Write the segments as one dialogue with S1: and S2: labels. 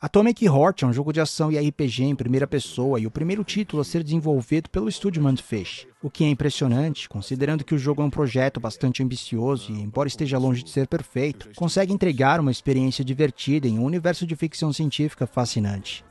S1: Atomic Heart é um jogo de ação e RPG em primeira pessoa e o primeiro título a ser desenvolvido pelo estúdio Manfish, o que é impressionante, considerando que o jogo é um projeto bastante ambicioso e, embora esteja longe de ser perfeito, consegue entregar uma experiência divertida em um universo de ficção científica fascinante.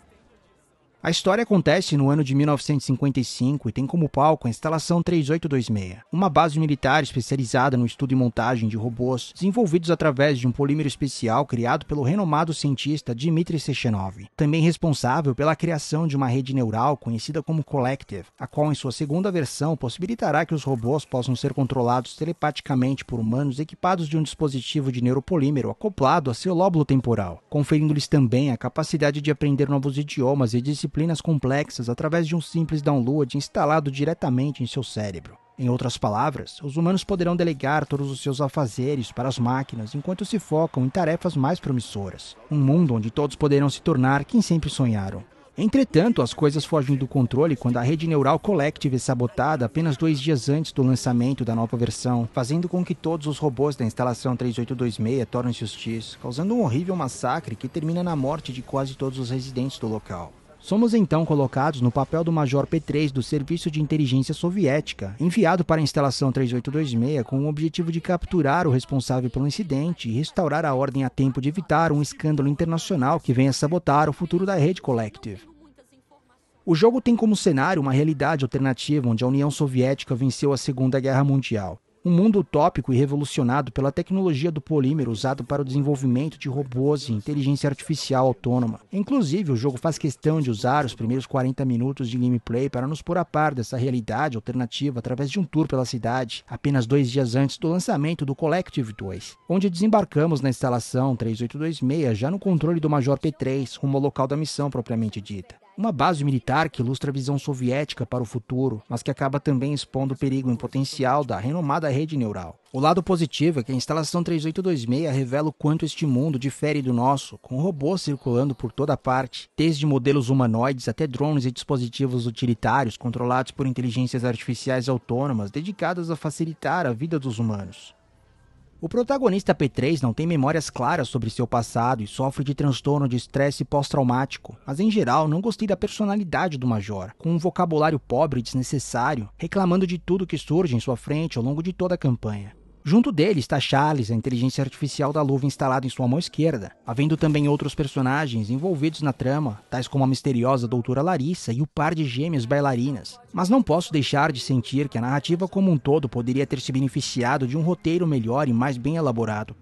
S1: A história acontece no ano de 1955 e tem como palco a instalação 3826, uma base militar especializada no estudo e montagem de robôs desenvolvidos através de um polímero especial criado pelo renomado cientista Dmitry Sechenov, também responsável pela criação de uma rede neural conhecida como Collective, a qual em sua segunda versão possibilitará que os robôs possam ser controlados telepaticamente por humanos equipados de um dispositivo de neuropolímero acoplado a seu lóbulo temporal, conferindo-lhes também a capacidade de aprender novos idiomas e disciplinas disciplinas complexas através de um simples download instalado diretamente em seu cérebro. Em outras palavras, os humanos poderão delegar todos os seus afazeres para as máquinas enquanto se focam em tarefas mais promissoras. Um mundo onde todos poderão se tornar quem sempre sonharam. Entretanto, as coisas fogem do controle quando a rede neural Collective é sabotada apenas dois dias antes do lançamento da nova versão, fazendo com que todos os robôs da instalação 3826 tornem-se hostis, causando um horrível massacre que termina na morte de quase todos os residentes do local. Somos então colocados no papel do Major P3 do Serviço de Inteligência Soviética, enviado para a instalação 3826 com o objetivo de capturar o responsável pelo incidente e restaurar a ordem a tempo de evitar um escândalo internacional que venha sabotar o futuro da rede Collective. O jogo tem como cenário uma realidade alternativa onde a União Soviética venceu a Segunda Guerra Mundial um mundo utópico e revolucionado pela tecnologia do polímero usado para o desenvolvimento de robôs e inteligência artificial autônoma. Inclusive, o jogo faz questão de usar os primeiros 40 minutos de gameplay para nos pôr a par dessa realidade alternativa através de um tour pela cidade, apenas dois dias antes do lançamento do Collective 2, onde desembarcamos na instalação 3826 já no controle do Major P3, rumo ao local da missão propriamente dita uma base militar que ilustra a visão soviética para o futuro, mas que acaba também expondo o perigo em potencial da renomada rede neural. O lado positivo é que a instalação 3826 revela o quanto este mundo difere do nosso, com robôs circulando por toda parte, desde modelos humanoides até drones e dispositivos utilitários controlados por inteligências artificiais autônomas dedicadas a facilitar a vida dos humanos. O protagonista P3 não tem memórias claras sobre seu passado e sofre de transtorno de estresse pós-traumático, mas em geral não gostei da personalidade do Major, com um vocabulário pobre e desnecessário, reclamando de tudo que surge em sua frente ao longo de toda a campanha. Junto dele está Charles, a inteligência artificial da luva instalada em sua mão esquerda, havendo também outros personagens envolvidos na trama, tais como a misteriosa doutora Larissa e o par de gêmeas bailarinas. Mas não posso deixar de sentir que a narrativa como um todo poderia ter se beneficiado de um roteiro melhor e mais bem elaborado.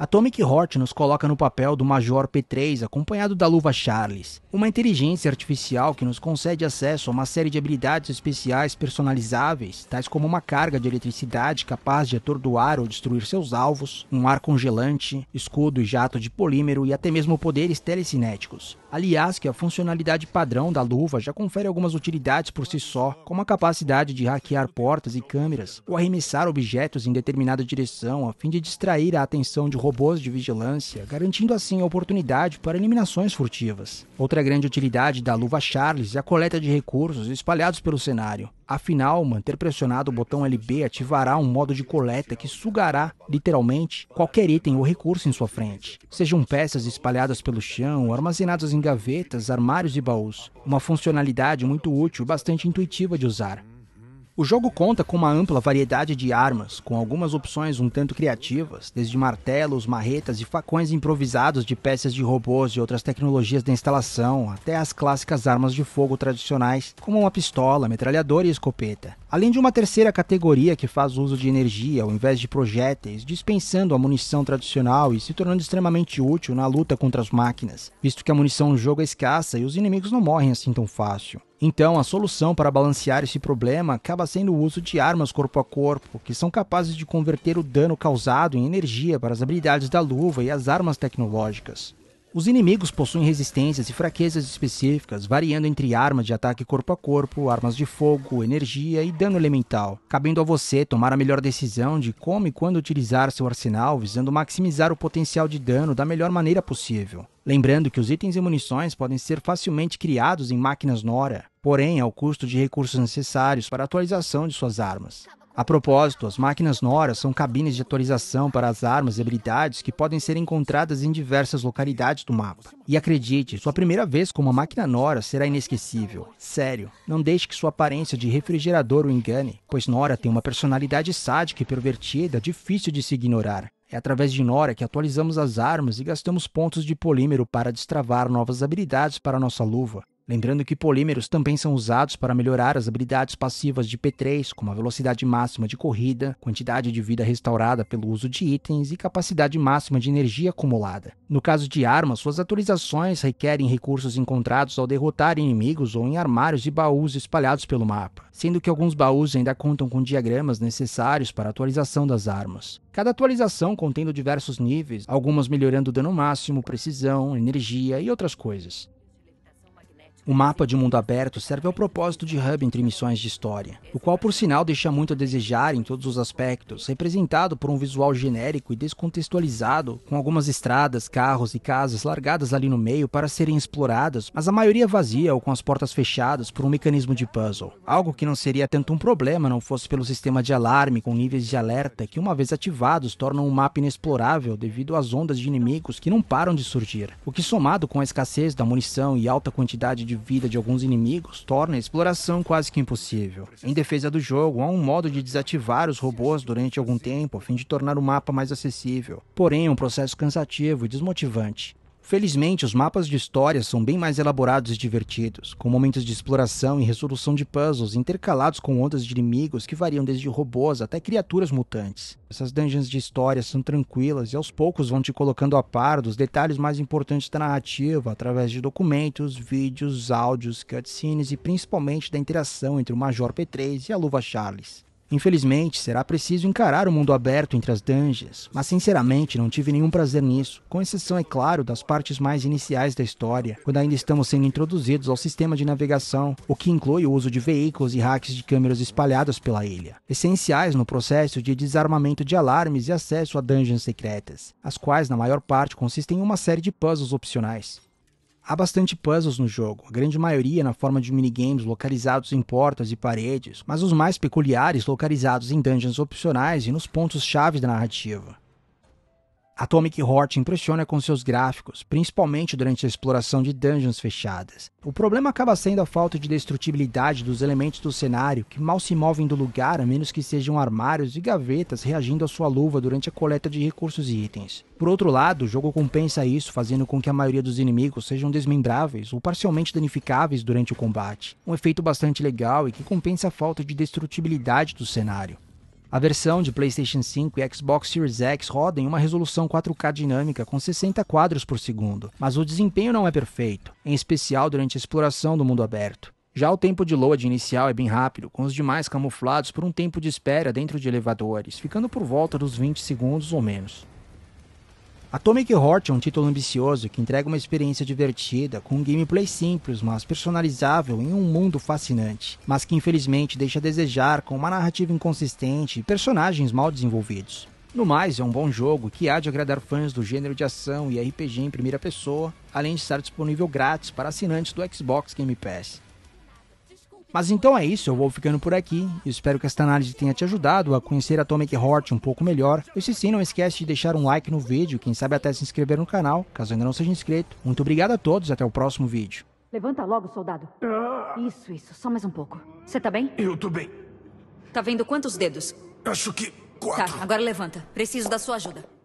S1: Atomic Hort nos coloca no papel do Major P3 acompanhado da Luva Charles, uma inteligência artificial que nos concede acesso a uma série de habilidades especiais personalizáveis, tais como uma carga de eletricidade capaz de atordoar ou destruir seus alvos, um ar congelante, escudo e jato de polímero e até mesmo poderes telecinéticos. Aliás, que a funcionalidade padrão da luva já confere algumas utilidades por si só, como a capacidade de hackear portas e câmeras, ou arremessar objetos em determinada direção a fim de distrair a atenção de robôs de vigilância, garantindo assim a oportunidade para eliminações furtivas. Outra grande utilidade da luva Charles é a coleta de recursos espalhados pelo cenário. Afinal, manter pressionado o botão LB ativará um modo de coleta que sugará, literalmente, qualquer item ou recurso em sua frente, sejam peças espalhadas pelo chão, armazenadas em em gavetas, armários e baús. Uma funcionalidade muito útil e bastante intuitiva de usar. O jogo conta com uma ampla variedade de armas, com algumas opções um tanto criativas, desde martelos, marretas e facões improvisados de peças de robôs e outras tecnologias da instalação, até as clássicas armas de fogo tradicionais, como uma pistola, metralhadora e escopeta. Além de uma terceira categoria que faz uso de energia ao invés de projéteis, dispensando a munição tradicional e se tornando extremamente útil na luta contra as máquinas, visto que a munição no jogo é escassa e os inimigos não morrem assim tão fácil. Então, a solução para balancear esse problema acaba sendo o uso de armas corpo a corpo, que são capazes de converter o dano causado em energia para as habilidades da luva e as armas tecnológicas. Os inimigos possuem resistências e fraquezas específicas, variando entre armas de ataque corpo a corpo, armas de fogo, energia e dano elemental, cabendo a você tomar a melhor decisão de como e quando utilizar seu arsenal, visando maximizar o potencial de dano da melhor maneira possível. Lembrando que os itens e munições podem ser facilmente criados em máquinas Nora, porém ao custo de recursos necessários para a atualização de suas armas. A propósito, as máquinas Nora são cabines de atualização para as armas e habilidades que podem ser encontradas em diversas localidades do mapa. E acredite, sua primeira vez com uma máquina Nora será inesquecível. Sério, não deixe que sua aparência de refrigerador o engane, pois Nora tem uma personalidade sádica e pervertida difícil de se ignorar. É através de Nora que atualizamos as armas e gastamos pontos de polímero para destravar novas habilidades para nossa luva. Lembrando que polímeros também são usados para melhorar as habilidades passivas de P3, como a velocidade máxima de corrida, quantidade de vida restaurada pelo uso de itens e capacidade máxima de energia acumulada. No caso de armas, suas atualizações requerem recursos encontrados ao derrotar inimigos ou em armários e baús espalhados pelo mapa, sendo que alguns baús ainda contam com diagramas necessários para a atualização das armas. Cada atualização contendo diversos níveis, algumas melhorando o dano máximo, precisão, energia e outras coisas. O mapa de mundo aberto serve ao propósito de hub entre missões de história, o qual, por sinal, deixa muito a desejar em todos os aspectos, representado por um visual genérico e descontextualizado, com algumas estradas, carros e casas largadas ali no meio para serem exploradas, mas a maioria vazia ou com as portas fechadas por um mecanismo de puzzle. Algo que não seria tanto um problema não fosse pelo sistema de alarme com níveis de alerta que, uma vez ativados, tornam o mapa inexplorável devido às ondas de inimigos que não param de surgir. O que, somado com a escassez da munição e alta quantidade de vida de alguns inimigos torna a exploração quase que impossível. Em defesa do jogo, há um modo de desativar os robôs durante algum tempo a fim de tornar o mapa mais acessível, porém é um processo cansativo e desmotivante. Felizmente, os mapas de história são bem mais elaborados e divertidos, com momentos de exploração e resolução de puzzles intercalados com ondas de inimigos que variam desde robôs até criaturas mutantes. Essas dungeons de história são tranquilas e aos poucos vão te colocando a par dos detalhes mais importantes da narrativa através de documentos, vídeos, áudios, cutscenes e principalmente da interação entre o Major P3 e a Luva Charles. Infelizmente, será preciso encarar o mundo aberto entre as dungeons, mas sinceramente não tive nenhum prazer nisso, com exceção, é claro, das partes mais iniciais da história, quando ainda estamos sendo introduzidos ao sistema de navegação, o que inclui o uso de veículos e hacks de câmeras espalhadas pela ilha, essenciais no processo de desarmamento de alarmes e acesso a dungeons secretas, as quais na maior parte consistem em uma série de puzzles opcionais. Há bastante puzzles no jogo, a grande maioria na forma de minigames localizados em portas e paredes, mas os mais peculiares localizados em dungeons opcionais e nos pontos-chave da narrativa. Atomic Heart impressiona com seus gráficos, principalmente durante a exploração de dungeons fechadas. O problema acaba sendo a falta de destrutibilidade dos elementos do cenário, que mal se movem do lugar a menos que sejam armários e gavetas reagindo à sua luva durante a coleta de recursos e itens. Por outro lado, o jogo compensa isso fazendo com que a maioria dos inimigos sejam desmembráveis ou parcialmente danificáveis durante o combate, um efeito bastante legal e que compensa a falta de destrutibilidade do cenário. A versão de PlayStation 5 e Xbox Series X roda em uma resolução 4K dinâmica com 60 quadros por segundo, mas o desempenho não é perfeito, em especial durante a exploração do mundo aberto. Já o tempo de load inicial é bem rápido, com os demais camuflados por um tempo de espera dentro de elevadores, ficando por volta dos 20 segundos ou menos. Atomic Heart é um título ambicioso que entrega uma experiência divertida, com um gameplay simples, mas personalizável em um mundo fascinante, mas que infelizmente deixa a desejar com uma narrativa inconsistente e personagens mal desenvolvidos. No mais, é um bom jogo que há de agradar fãs do gênero de ação e RPG em primeira pessoa, além de estar disponível grátis para assinantes do Xbox Game Pass. Mas então é isso, eu vou ficando por aqui. Espero que esta análise tenha te ajudado a conhecer Atomic Heart um pouco melhor. E se sim, não esquece de deixar um like no vídeo, quem sabe até se inscrever no canal, caso ainda não seja inscrito. Muito obrigado a todos, até o próximo vídeo. Levanta logo, soldado. Ah! Isso, isso, só mais um pouco. Você tá bem? Eu tô bem. Tá vendo quantos dedos? Acho que tá, quatro. Tá, agora levanta. Preciso da sua ajuda.